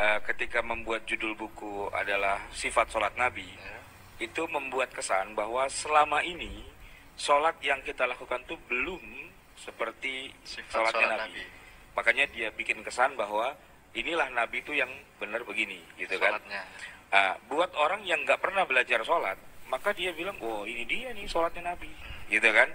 Eh, ketika membuat judul buku adalah sifat sholat Nabi, yeah. itu membuat kesan bahwa selama ini sholat yang kita lakukan itu belum seperti sifat sholatnya sholat Nabi. Nabi. Makanya dia bikin kesan bahwa inilah Nabi itu yang benar begini, gitu kan? Sholatnya. kan? Uh, buat orang yang nggak pernah belajar sholat, maka dia bilang, oh, ini dia nih sholatnya Nabi, hmm. gitu kan?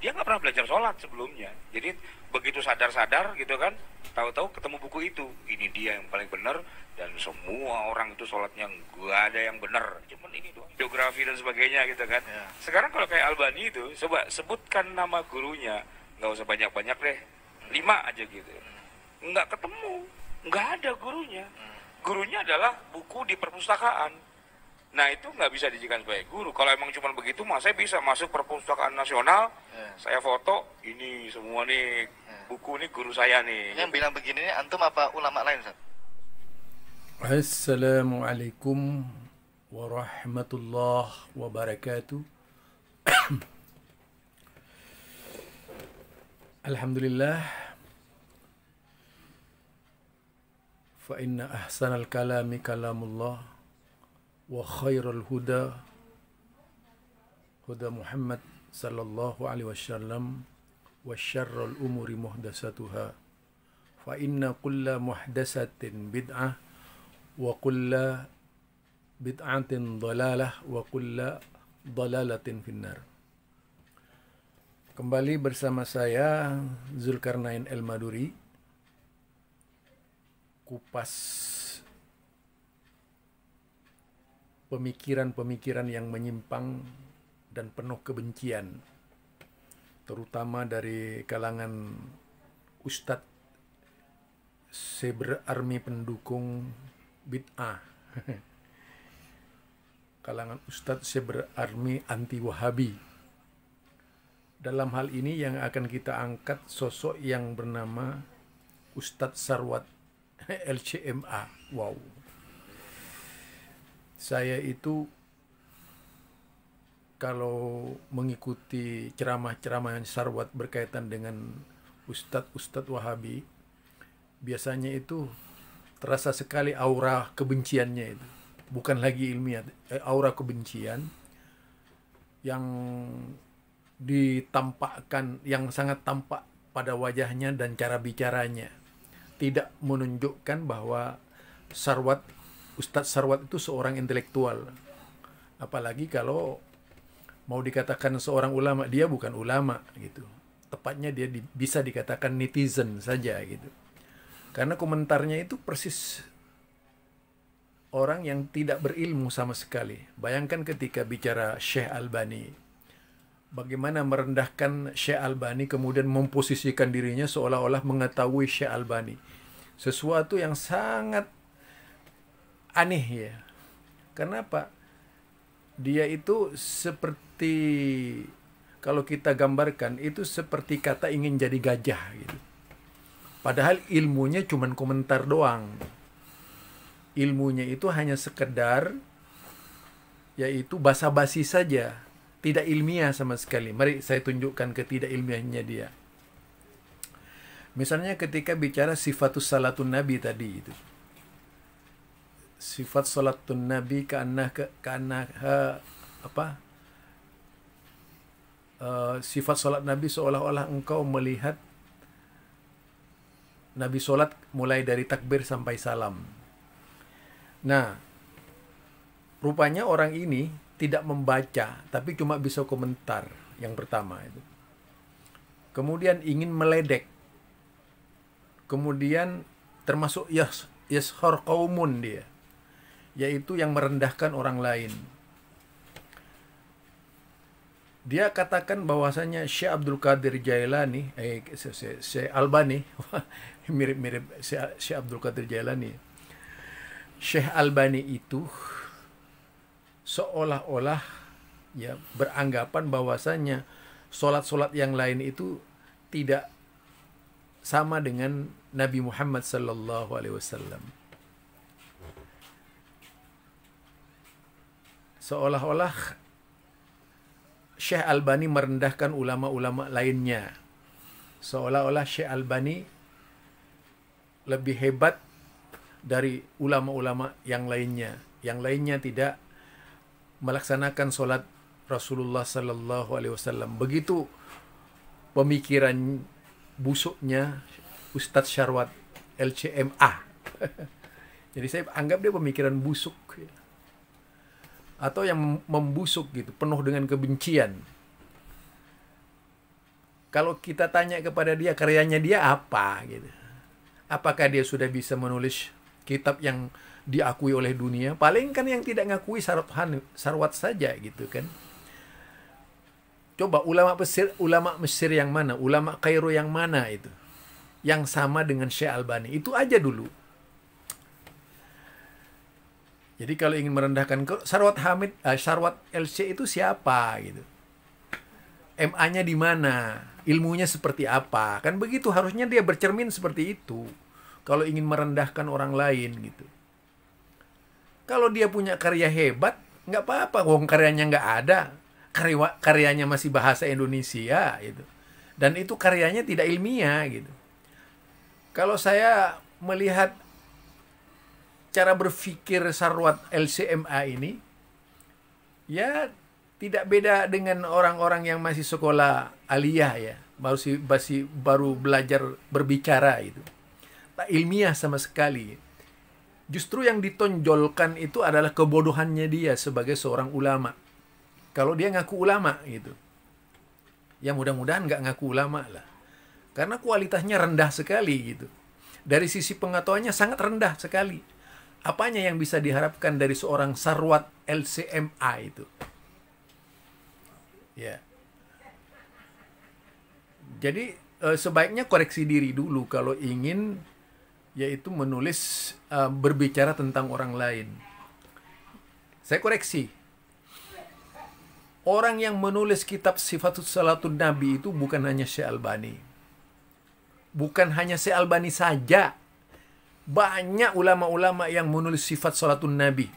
dia nggak pernah belajar sholat sebelumnya jadi begitu sadar-sadar gitu kan tahu-tahu ketemu buku itu ini dia yang paling benar dan semua orang itu sholatnya gua ada yang benar cuman ini doang geografi dan sebagainya gitu kan ya. sekarang kalau kayak Albani itu coba sebutkan nama gurunya nggak usah banyak-banyak deh lima aja gitu nggak ketemu nggak ada gurunya hmm. gurunya adalah buku di perpustakaan Nah itu nggak bisa dijadikan sebagai guru. Kalau emang cuma begitu, mas saya bisa masuk perpustakaan nasional, ya. saya foto, ini semua nih ya. buku nih guru saya nih. Yang bilang begini ini antum apa ulama lain? Ustaz? Assalamualaikum warahmatullahi wabarakatuh. Alhamdulillah. Fa inna ahsanal kalami kalamullah. وخير الهدى هدى محمد صلى الله عليه وسلم وشر الأمور محدثتها فإن كل محدثة بدعة وكل بدعة ضلالة وكل ضلالة في النار Kembali bersama saya Zulkarnain El Maduri Kupas pemikiran-pemikiran yang menyimpang dan penuh kebencian, terutama dari kalangan Ustadz Seber Army pendukung bid'ah. kalangan Ustadz Seber Army anti-Wahabi. Dalam hal ini yang akan kita angkat sosok yang bernama Ustadz Sarwat LCMA. Wow saya itu kalau mengikuti ceramah-ceramah yang sarwat berkaitan dengan ustadz-ustadz wahabi, biasanya itu terasa sekali aura kebenciannya itu. Bukan lagi ilmiah, eh, aura kebencian yang ditampakkan, yang sangat tampak pada wajahnya dan cara bicaranya. Tidak menunjukkan bahwa sarwat Ustadz Sarwat itu seorang intelektual. Apalagi kalau mau dikatakan seorang ulama, dia bukan ulama gitu. Tepatnya dia di, bisa dikatakan netizen saja gitu. Karena komentarnya itu persis orang yang tidak berilmu sama sekali. Bayangkan ketika bicara Syekh Albani, bagaimana merendahkan Syekh Albani kemudian memposisikan dirinya seolah-olah mengetahui Syekh Albani. Sesuatu yang sangat aneh ya. Kenapa? Dia itu seperti kalau kita gambarkan itu seperti kata ingin jadi gajah gitu. Padahal ilmunya cuma komentar doang. Ilmunya itu hanya sekedar yaitu basa-basi saja, tidak ilmiah sama sekali. Mari saya tunjukkan ketidak ilmiahnya dia. Misalnya ketika bicara sifatus salatun nabi tadi itu sifat salatun nabi karena karena apa uh, sifat salat nabi seolah-olah engkau melihat nabi salat mulai dari takbir sampai salam nah rupanya orang ini tidak membaca tapi cuma bisa komentar yang pertama itu kemudian ingin meledek kemudian termasuk yas yashor kaumun dia yaitu yang merendahkan orang lain. Dia katakan bahwasanya Syekh Abdul Qadir Jailani, eh Syekh Albani, mirip-mirip Syekh Abdul Qadir Jailani. Syekh Albani itu seolah-olah ya beranggapan bahwasanya solat-solat yang lain itu tidak sama dengan Nabi Muhammad sallallahu alaihi wasallam seolah-olah Syekh Albani merendahkan ulama-ulama lainnya. Seolah-olah Syekh Albani lebih hebat dari ulama-ulama yang lainnya. Yang lainnya tidak melaksanakan sholat Rasulullah Sallallahu Alaihi Wasallam. Begitu pemikiran busuknya Ustadz Syarwat LCMA. Jadi saya anggap dia pemikiran busuk. Ya atau yang membusuk gitu, penuh dengan kebencian. Kalau kita tanya kepada dia karyanya dia apa gitu. Apakah dia sudah bisa menulis kitab yang diakui oleh dunia? Paling kan yang tidak ngakui Sarwat Sarwat saja gitu kan. Coba ulama Mesir, ulama Mesir yang mana? Ulama Kairo yang mana itu? Yang sama dengan Syekh Albani. Itu aja dulu. Jadi kalau ingin merendahkan Sarwat Hamid, uh, Sarwat LC itu siapa gitu? MA-nya di mana? Ilmunya seperti apa? Kan begitu harusnya dia bercermin seperti itu. Kalau ingin merendahkan orang lain gitu. Kalau dia punya karya hebat, nggak apa-apa. Wong karyanya nggak ada, karya karyanya masih bahasa Indonesia gitu. Dan itu karyanya tidak ilmiah gitu. Kalau saya melihat cara berpikir Sarwat LCMA ini ya tidak beda dengan orang-orang yang masih sekolah aliyah ya baru masih baru belajar berbicara itu tak ilmiah sama sekali justru yang ditonjolkan itu adalah kebodohannya dia sebagai seorang ulama kalau dia ngaku ulama gitu ya mudah-mudahan nggak ngaku ulama lah karena kualitasnya rendah sekali gitu dari sisi pengetahuannya sangat rendah sekali apanya yang bisa diharapkan dari seorang sarwat LCMA itu? Ya. Jadi eh, sebaiknya koreksi diri dulu kalau ingin yaitu menulis eh, berbicara tentang orang lain. Saya koreksi. Orang yang menulis kitab sifatul Salatun Nabi itu bukan hanya Syekh Albani. Bukan hanya Syekh Albani saja banyak ulama-ulama yang menulis sifat salatun Nabi.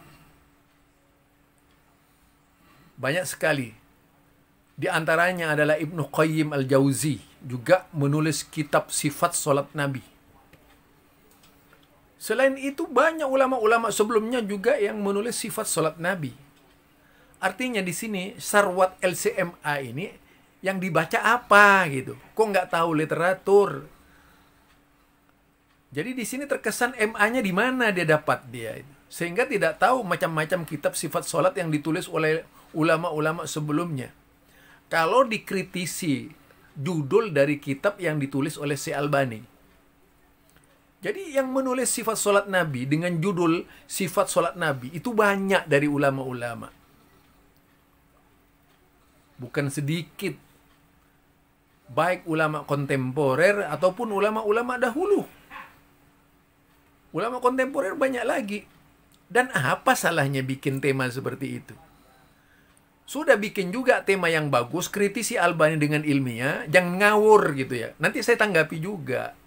Banyak sekali. Di antaranya adalah Ibnu Qayyim Al-Jauzi juga menulis kitab sifat salat Nabi. Selain itu banyak ulama-ulama sebelumnya juga yang menulis sifat salat Nabi. Artinya di sini sarwat LCMA ini yang dibaca apa gitu. Kok nggak tahu literatur? Jadi di sini terkesan MA-nya di mana dia dapat dia itu. Sehingga tidak tahu macam-macam kitab sifat sholat yang ditulis oleh ulama-ulama sebelumnya. Kalau dikritisi judul dari kitab yang ditulis oleh si Albani. Jadi yang menulis sifat sholat Nabi dengan judul sifat sholat Nabi itu banyak dari ulama-ulama. Bukan sedikit. Baik ulama kontemporer ataupun ulama-ulama dahulu. Ulama kontemporer banyak lagi. Dan apa salahnya bikin tema seperti itu? Sudah bikin juga tema yang bagus, kritisi Albani dengan ilmiah, jangan ngawur gitu ya. Nanti saya tanggapi juga.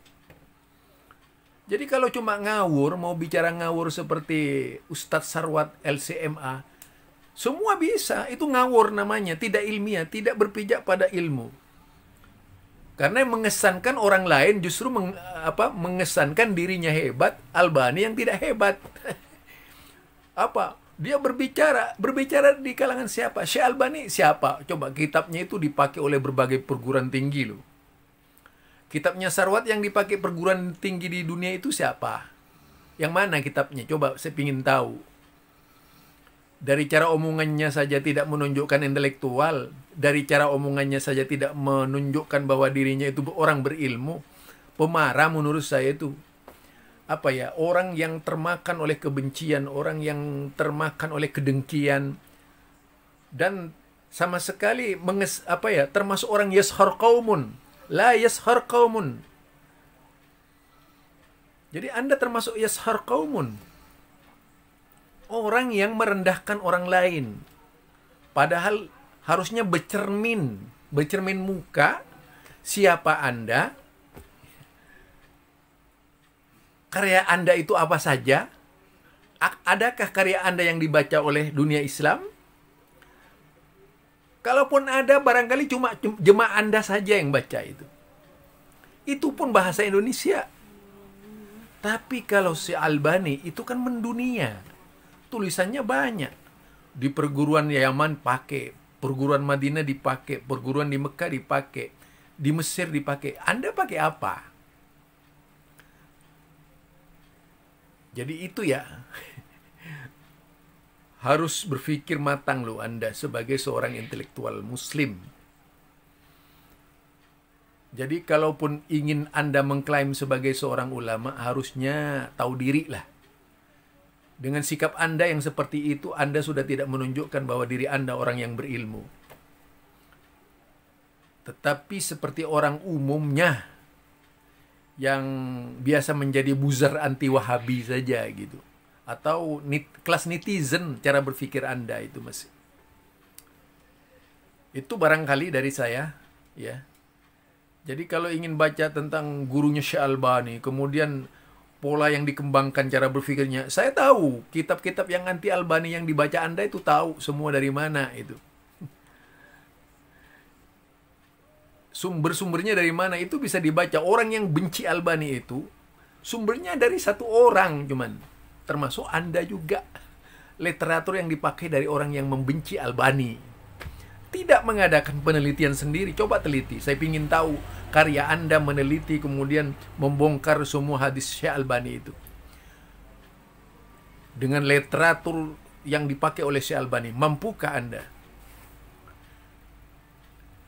Jadi kalau cuma ngawur, mau bicara ngawur seperti Ustadz Sarwat LCMA, semua bisa, itu ngawur namanya, tidak ilmiah, tidak berpijak pada ilmu. Karena mengesankan orang lain justru meng, apa, mengesankan dirinya hebat, Albani yang tidak hebat. apa? Dia berbicara, berbicara di kalangan siapa? Syekh Albani siapa? Coba kitabnya itu dipakai oleh berbagai perguruan tinggi loh. Kitabnya Sarwat yang dipakai perguruan tinggi di dunia itu siapa? Yang mana kitabnya? Coba saya ingin tahu dari cara omongannya saja tidak menunjukkan intelektual, dari cara omongannya saja tidak menunjukkan bahwa dirinya itu orang berilmu. Pemarah menurut saya itu apa ya, orang yang termakan oleh kebencian, orang yang termakan oleh kedengkian dan sama sekali menges, apa ya, termasuk orang yashar qaumun, la yashar qaumun. Jadi Anda termasuk yashar qaumun orang yang merendahkan orang lain. Padahal harusnya bercermin, bercermin muka siapa Anda, karya Anda itu apa saja, adakah karya Anda yang dibaca oleh dunia Islam? Kalaupun ada, barangkali cuma jemaah Anda saja yang baca itu. Itu pun bahasa Indonesia. Tapi kalau si Albani itu kan mendunia tulisannya banyak. Di perguruan Yaman pakai, perguruan Madinah dipakai, perguruan di Mekah dipakai, di Mesir dipakai. Anda pakai apa? Jadi itu ya. Harus berpikir matang loh Anda sebagai seorang intelektual muslim. Jadi kalaupun ingin Anda mengklaim sebagai seorang ulama harusnya tahu diri lah dengan sikap Anda yang seperti itu, Anda sudah tidak menunjukkan bahwa diri Anda orang yang berilmu. Tetapi seperti orang umumnya yang biasa menjadi buzzer anti Wahabi saja gitu. Atau nit, kelas netizen cara berpikir Anda itu masih. Itu barangkali dari saya, ya. Jadi kalau ingin baca tentang gurunya Syekh Albani, kemudian pola yang dikembangkan cara berpikirnya. Saya tahu kitab-kitab yang anti Albani yang dibaca Anda itu tahu semua dari mana itu. Sumber-sumbernya dari mana itu bisa dibaca. Orang yang benci Albani itu sumbernya dari satu orang cuman. Termasuk Anda juga. Literatur yang dipakai dari orang yang membenci Albani tidak mengadakan penelitian sendiri. Coba teliti. Saya ingin tahu karya Anda meneliti kemudian membongkar semua hadis Syekh Albani itu. Dengan literatur yang dipakai oleh Syekh Albani, mampukah Anda?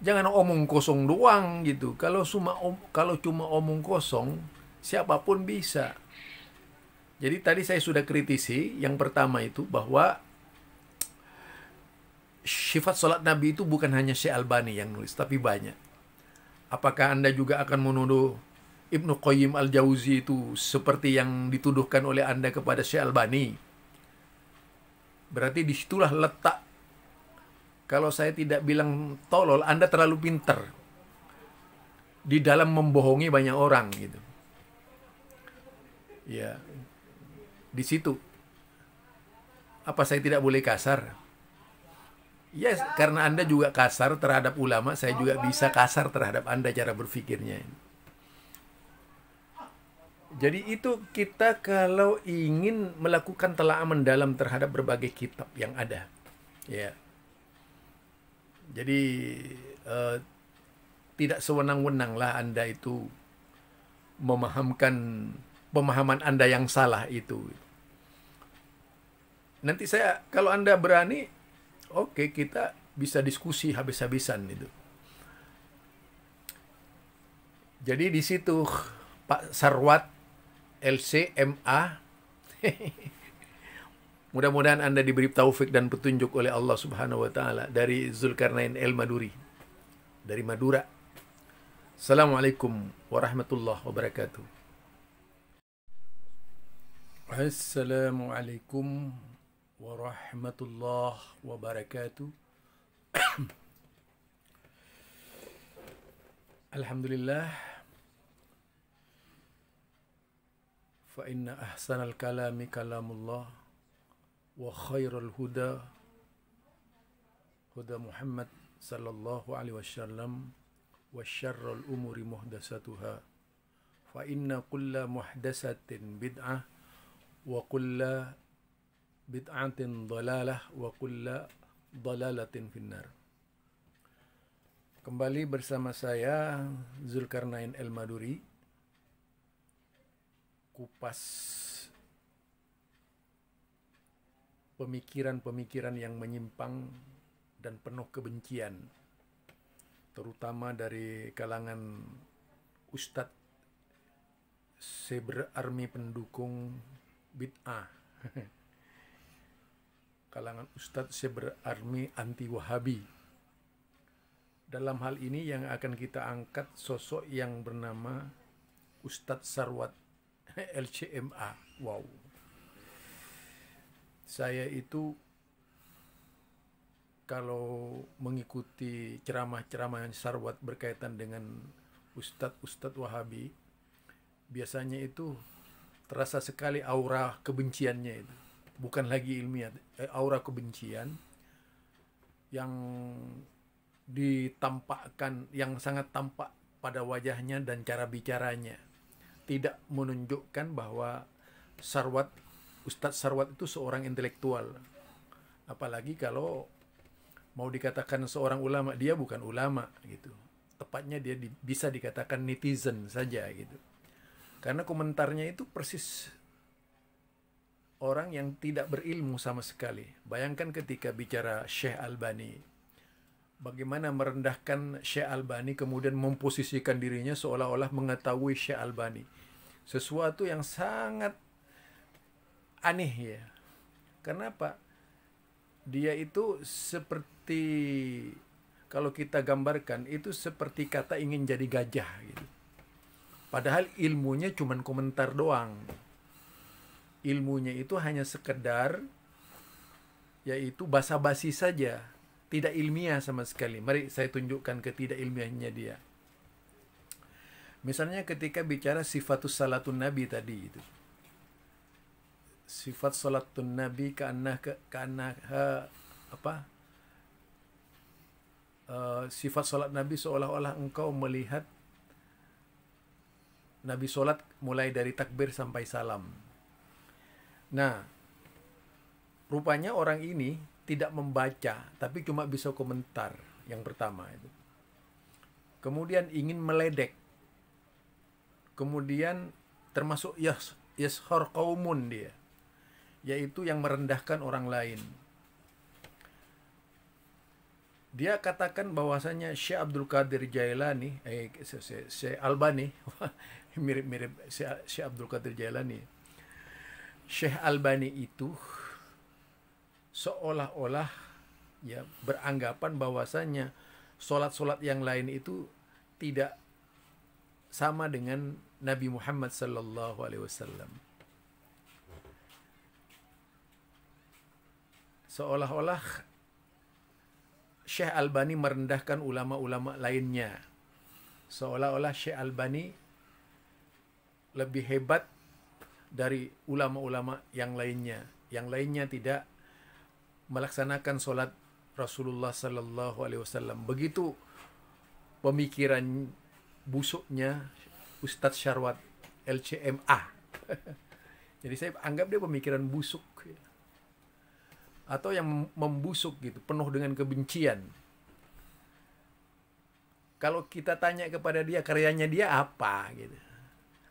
Jangan omong kosong doang gitu. Kalau cuma om, kalau cuma omong kosong, siapapun bisa. Jadi tadi saya sudah kritisi yang pertama itu bahwa sifat sholat Nabi itu bukan hanya Syekh Albani yang nulis, tapi banyak. Apakah Anda juga akan menuduh Ibnu Qayyim Al-Jauzi itu seperti yang dituduhkan oleh Anda kepada Syekh Albani? Berarti disitulah letak kalau saya tidak bilang tolol, Anda terlalu pinter di dalam membohongi banyak orang gitu. Ya, di situ. Apa saya tidak boleh kasar? Yes, karena Anda juga kasar terhadap ulama, saya juga bisa kasar terhadap Anda cara berpikirnya. Jadi itu kita kalau ingin melakukan telaah mendalam terhadap berbagai kitab yang ada. Ya. Jadi eh, tidak sewenang-wenanglah Anda itu memahamkan pemahaman Anda yang salah itu. Nanti saya kalau Anda berani oke okay, kita bisa diskusi habis-habisan itu. Jadi di situ Pak Sarwat LCMA Mudah-mudahan Anda diberi taufik dan petunjuk oleh Allah Subhanahu wa taala dari Zulkarnain El Maduri dari Madura. Assalamualaikum warahmatullahi wabarakatuh. Assalamualaikum warahmatullahi wabarakatuh. Alhamdulillah. Fa inna ahsanal kalami kalamullah wa khairal huda huda Muhammad sallallahu alaihi wasallam wa syarrul umuri muhdasatuha fa inna kulla muhdasatin bid'ah wa kulla bid'atin dalalah wa kulla dalalatin finnar. Kembali bersama saya Zulkarnain El Maduri. Kupas pemikiran-pemikiran yang menyimpang dan penuh kebencian terutama dari kalangan Ustadz Seber Army pendukung bid'ah kalangan ustadz seberarmi anti-Wahabi. Dalam hal ini yang akan kita angkat sosok yang bernama Ustadz Sarwat LCMA. Wow. Saya itu kalau mengikuti ceramah-ceramah yang Sarwat berkaitan dengan Ustadz-Ustadz Wahabi, biasanya itu terasa sekali aura kebenciannya itu bukan lagi ilmiah eh, aura kebencian yang ditampakkan yang sangat tampak pada wajahnya dan cara bicaranya tidak menunjukkan bahwa Sarwat Ustadz Sarwat itu seorang intelektual apalagi kalau mau dikatakan seorang ulama dia bukan ulama gitu tepatnya dia di, bisa dikatakan netizen saja gitu karena komentarnya itu persis orang yang tidak berilmu sama sekali. Bayangkan ketika bicara Syekh Albani, bagaimana merendahkan Syekh Albani kemudian memposisikan dirinya seolah-olah mengetahui Syekh Albani. Sesuatu yang sangat aneh ya. Kenapa? Dia itu seperti kalau kita gambarkan itu seperti kata ingin jadi gajah gitu. Padahal ilmunya cuman komentar doang ilmunya itu hanya sekedar yaitu basa-basi saja, tidak ilmiah sama sekali. Mari saya tunjukkan ketidak ilmiahnya dia. Misalnya ketika bicara sifat salatun nabi tadi itu. Sifat salatun nabi karena karena apa? Uh, sifat salat nabi seolah-olah engkau melihat Nabi salat mulai dari takbir sampai salam Nah, rupanya orang ini tidak membaca, tapi cuma bisa komentar yang pertama itu. Kemudian ingin meledek. Kemudian termasuk yas, yashor kaumun dia. Yaitu yang merendahkan orang lain. Dia katakan bahwasanya Syekh Abdul Qadir Jailani, eh, Syekh Albani, mirip-mirip Syekh Abdul Qadir Jailani Syekh Albani itu seolah-olah ya beranggapan bahwasanya solat-solat yang lain itu tidak sama dengan Nabi Muhammad sallallahu alaihi wasallam. Seolah-olah Syekh Albani merendahkan ulama-ulama lainnya. Seolah-olah Syekh Albani lebih hebat dari ulama-ulama yang lainnya. Yang lainnya tidak melaksanakan sholat Rasulullah Sallallahu Alaihi Wasallam. Begitu pemikiran busuknya Ustadz Syarwat LCMA. Jadi saya anggap dia pemikiran busuk. Ya. Atau yang membusuk gitu, penuh dengan kebencian. Kalau kita tanya kepada dia karyanya dia apa gitu.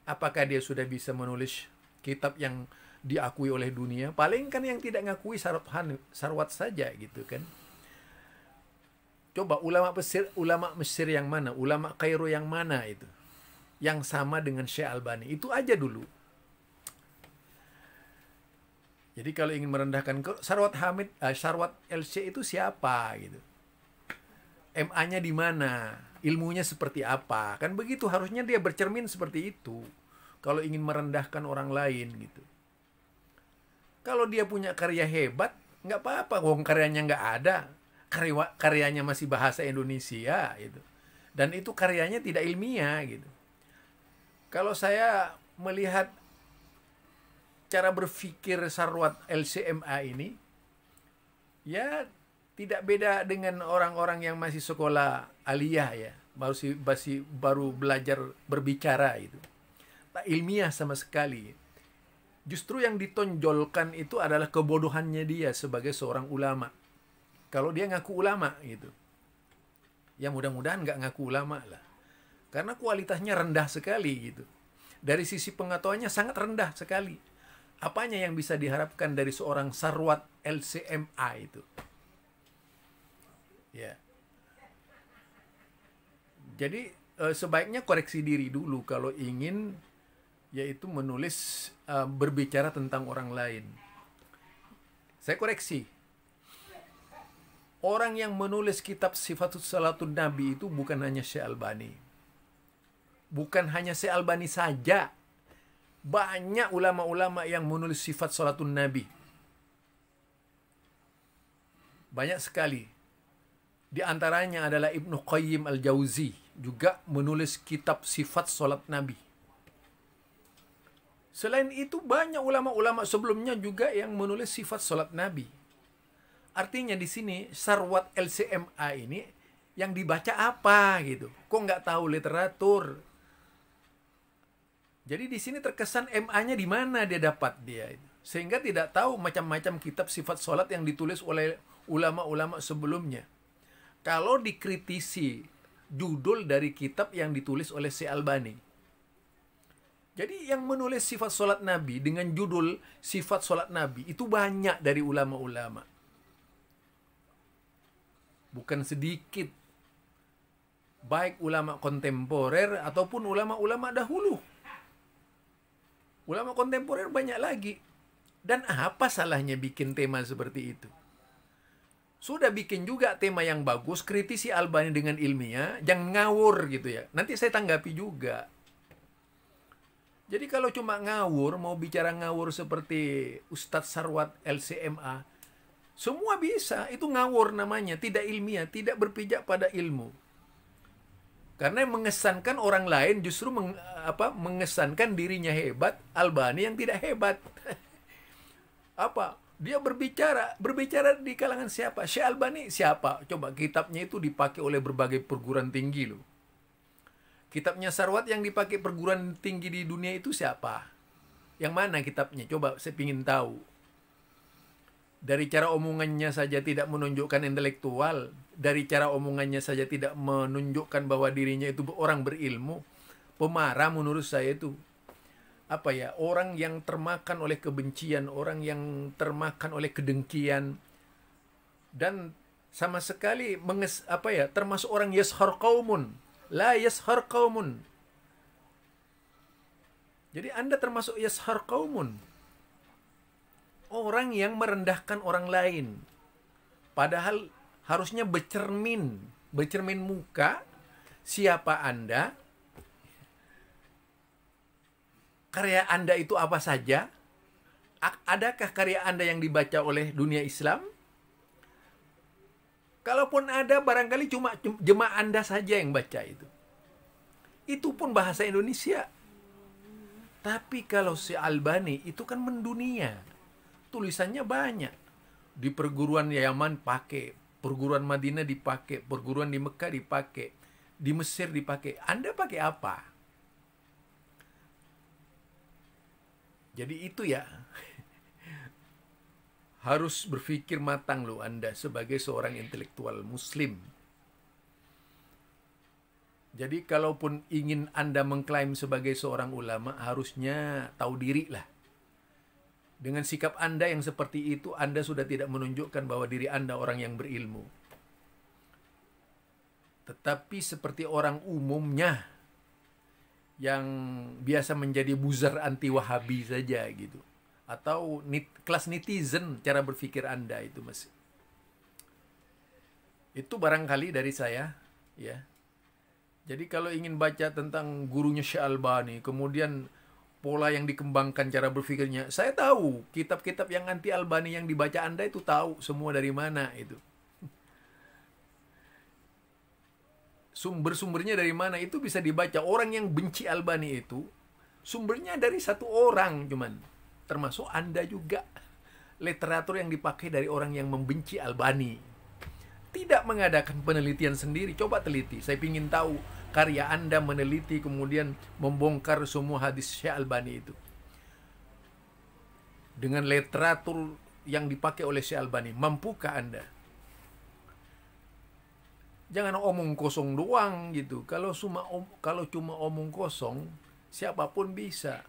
Apakah dia sudah bisa menulis kitab yang diakui oleh dunia paling kan yang tidak ngakui sarwat sarwat saja gitu kan coba ulama Mesir ulama Mesir yang mana ulama Kairo yang mana itu yang sama dengan Syekh Albani itu aja dulu jadi kalau ingin merendahkan Sarwat Hamid, uh, Sarwat LC itu siapa gitu. MA-nya di mana? Ilmunya seperti apa? Kan begitu harusnya dia bercermin seperti itu kalau ingin merendahkan orang lain gitu. Kalau dia punya karya hebat, nggak apa-apa. Wong karyanya nggak ada, karya karyanya masih bahasa Indonesia gitu. Dan itu karyanya tidak ilmiah gitu. Kalau saya melihat cara berpikir Sarwat LCMA ini, ya tidak beda dengan orang-orang yang masih sekolah aliyah ya, baru masih baru belajar berbicara itu tak ilmiah sama sekali. Justru yang ditonjolkan itu adalah kebodohannya dia sebagai seorang ulama. Kalau dia ngaku ulama gitu. Ya mudah-mudahan nggak ngaku ulama lah. Karena kualitasnya rendah sekali gitu. Dari sisi pengetahuannya sangat rendah sekali. Apanya yang bisa diharapkan dari seorang sarwat LCMA itu? Ya. Jadi eh, sebaiknya koreksi diri dulu kalau ingin yaitu menulis uh, berbicara tentang orang lain. Saya koreksi. Orang yang menulis kitab sifatul Salatun Nabi itu bukan hanya Syekh Albani. Bukan hanya Syekh Albani saja. Banyak ulama-ulama yang menulis sifat salatun Nabi. Banyak sekali. Di antaranya adalah Ibnu Qayyim Al-Jauzi juga menulis kitab sifat salat Nabi Selain itu banyak ulama-ulama sebelumnya juga yang menulis sifat sholat Nabi. Artinya di sini sarwat LCMA ini yang dibaca apa gitu. Kok nggak tahu literatur? Jadi di sini terkesan MA-nya di mana dia dapat dia Sehingga tidak tahu macam-macam kitab sifat sholat yang ditulis oleh ulama-ulama sebelumnya. Kalau dikritisi judul dari kitab yang ditulis oleh si Albani jadi yang menulis sifat sholat Nabi dengan judul sifat sholat Nabi itu banyak dari ulama-ulama. Bukan sedikit. Baik ulama kontemporer ataupun ulama-ulama dahulu. Ulama kontemporer banyak lagi. Dan apa salahnya bikin tema seperti itu? Sudah bikin juga tema yang bagus, kritisi Albani dengan ilmiah, jangan ngawur gitu ya. Nanti saya tanggapi juga jadi kalau cuma ngawur, mau bicara ngawur seperti Ustadz Sarwat LCMA, semua bisa, itu ngawur namanya, tidak ilmiah, tidak berpijak pada ilmu. Karena mengesankan orang lain justru meng, apa, mengesankan dirinya hebat, Albani yang tidak hebat. apa? Dia berbicara, berbicara di kalangan siapa? Syekh Albani siapa? Coba kitabnya itu dipakai oleh berbagai perguruan tinggi loh Kitabnya Sarwat yang dipakai perguruan tinggi di dunia itu siapa? Yang mana kitabnya? Coba saya ingin tahu. Dari cara omongannya saja tidak menunjukkan intelektual, dari cara omongannya saja tidak menunjukkan bahwa dirinya itu orang berilmu. Pemarah menurut saya itu apa ya orang yang termakan oleh kebencian orang yang termakan oleh kedengkian dan sama sekali menges apa ya termasuk orang yashar kaumun La yashar qawmun. Jadi Anda termasuk yashar qawmun. Orang yang merendahkan orang lain. Padahal harusnya bercermin, bercermin muka siapa Anda, karya Anda itu apa saja, adakah karya Anda yang dibaca oleh dunia Islam? Kalaupun ada barangkali cuma jemaah Anda saja yang baca itu. Itu pun bahasa Indonesia. Tapi kalau si Albani itu kan mendunia. Tulisannya banyak. Di perguruan Yaman pakai, perguruan Madinah dipakai, perguruan di Mekah dipakai, di Mesir dipakai. Anda pakai apa? Jadi itu ya harus berpikir matang loh Anda sebagai seorang intelektual muslim. Jadi kalaupun ingin Anda mengklaim sebagai seorang ulama harusnya tahu diri lah. Dengan sikap Anda yang seperti itu Anda sudah tidak menunjukkan bahwa diri Anda orang yang berilmu. Tetapi seperti orang umumnya yang biasa menjadi buzzer anti Wahabi saja gitu atau net, kelas netizen cara berpikir Anda itu Mas. Itu barangkali dari saya, ya. Jadi kalau ingin baca tentang gurunya albani kemudian pola yang dikembangkan cara berpikirnya, saya tahu kitab-kitab yang anti Albani yang dibaca Anda itu tahu semua dari mana itu. Sumber-sumbernya dari mana itu bisa dibaca. Orang yang benci Albani itu sumbernya dari satu orang cuman termasuk Anda juga literatur yang dipakai dari orang yang membenci Albani. Tidak mengadakan penelitian sendiri, coba teliti. Saya ingin tahu karya Anda meneliti kemudian membongkar semua hadis Syekh Albani itu. Dengan literatur yang dipakai oleh Syekh Albani, mampukah Anda? Jangan omong kosong doang gitu. Kalau cuma kalau cuma omong kosong, siapapun bisa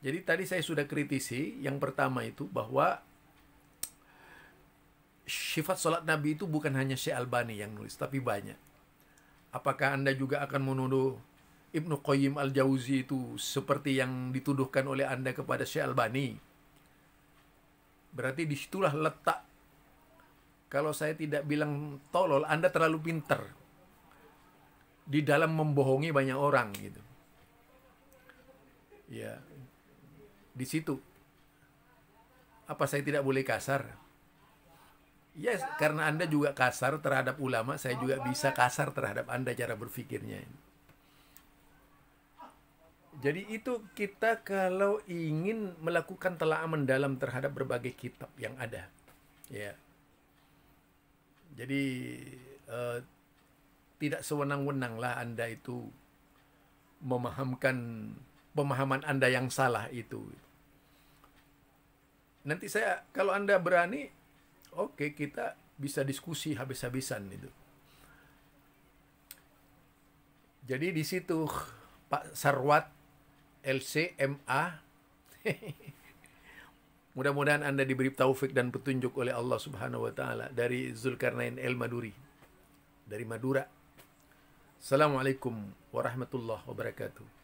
jadi tadi saya sudah kritisi yang pertama itu bahwa sifat sholat Nabi itu bukan hanya Syekh Albani yang nulis, tapi banyak. Apakah Anda juga akan menuduh Ibnu Qayyim Al-Jauzi itu seperti yang dituduhkan oleh Anda kepada Syekh Albani? Berarti disitulah letak kalau saya tidak bilang tolol, Anda terlalu pinter di dalam membohongi banyak orang gitu. Ya, di situ. Apa saya tidak boleh kasar? Ya, yes, karena Anda juga kasar terhadap ulama, saya juga bisa kasar terhadap Anda cara berpikirnya. Jadi itu kita kalau ingin melakukan telaah mendalam terhadap berbagai kitab yang ada. Ya. Jadi eh, tidak sewenang-wenanglah Anda itu memahamkan pemahaman Anda yang salah itu. Nanti saya kalau Anda berani, oke okay, kita bisa diskusi habis-habisan itu. Jadi di situ Pak Sarwat LCMA Mudah-mudahan Anda diberi taufik dan petunjuk oleh Allah Subhanahu wa taala dari Zulkarnain El Maduri dari Madura. Assalamualaikum warahmatullahi wabarakatuh.